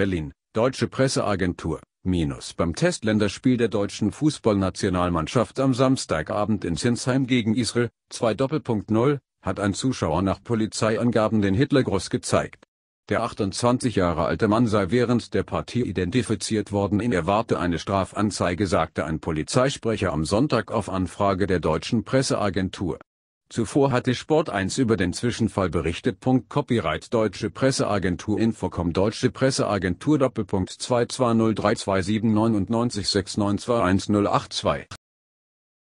Berlin, Deutsche Presseagentur. Minus beim Testländerspiel der deutschen Fußballnationalmannschaft am Samstagabend in Sinsheim gegen Israel, 2.0, hat ein Zuschauer nach Polizeiangaben den Hitlergruß gezeigt. Der 28 Jahre alte Mann sei während der Partie identifiziert worden in erwarte eine Strafanzeige sagte ein Polizeisprecher am Sonntag auf Anfrage der deutschen Presseagentur. Zuvor hatte Sport 1 über den Zwischenfall berichtet. Copyright Deutsche Presseagentur Infocom Deutsche Presseagentur Doppelpunkt 220327996692108